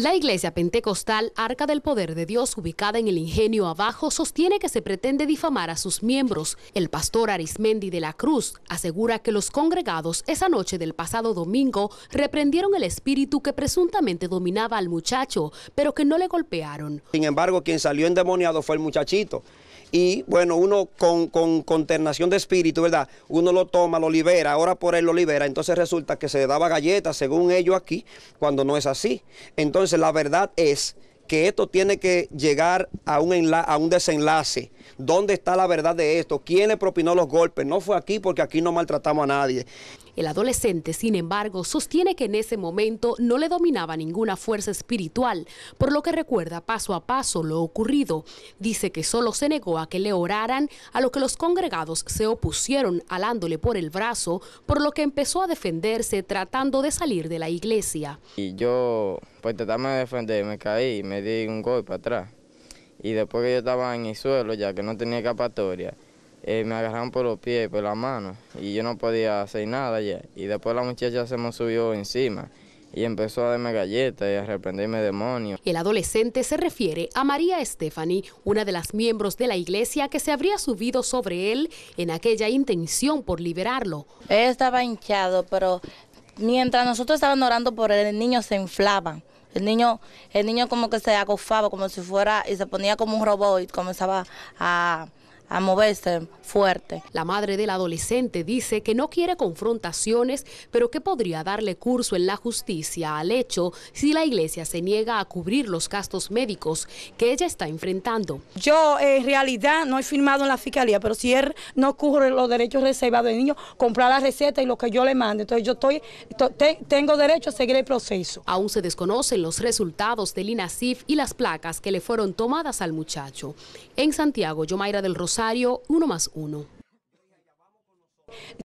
La iglesia pentecostal Arca del Poder de Dios, ubicada en el Ingenio Abajo, sostiene que se pretende difamar a sus miembros. El pastor Arismendi de la Cruz asegura que los congregados esa noche del pasado domingo reprendieron el espíritu que presuntamente dominaba al muchacho, pero que no le golpearon. Sin embargo, quien salió endemoniado fue el muchachito y bueno, uno con, con conternación de espíritu, ¿verdad? Uno lo toma, lo libera, ahora por él lo libera, entonces resulta que se daba galletas, según ellos aquí, cuando no es así. Entonces la verdad es que esto tiene que llegar a un, desenlace. ¿Dónde está la verdad de esto? ¿Quién le propinó los golpes? No fue aquí porque aquí no maltratamos a nadie. El adolescente, sin embargo, sostiene que en ese momento no le dominaba ninguna fuerza espiritual, por lo que recuerda paso a paso lo ocurrido. Dice que solo se negó a que le oraran, a lo que los congregados se opusieron alándole por el brazo, por lo que empezó a defenderse tratando de salir de la iglesia. Y yo, pues tratando de caí, me me di un golpe atrás. Y después que yo estaba en el suelo, ya que no tenía capatoria... Eh, me agarraron por los pies por las manos. Y yo no podía hacer nada ya. Y después la muchacha se me subió encima y empezó a darme galletas y a reprenderme demonios. El adolescente se refiere a María Stephanie, una de las miembros de la iglesia que se habría subido sobre él en aquella intención por liberarlo. estaba hinchado, pero mientras nosotros estábamos orando por él, el niño se inflaba. El niño, el niño como que se acofaba como si fuera y se ponía como un robot y comenzaba a, a moverse fuerte. La madre del adolescente dice que no quiere confrontaciones, pero que podría darle curso en la justicia al hecho si la iglesia se niega a cubrir los gastos médicos que ella está enfrentando. Yo en realidad no he firmado en la fiscalía, pero si él no cubre los derechos reservados del niño, comprar la receta y lo que yo le mande. Entonces yo estoy, tengo derecho a seguir el proceso. Aún se desconocen los resultados del INASIF y las placas que le fueron tomadas al muchacho. En Santiago, Yomaira del Rosario Rosario 1 más 1.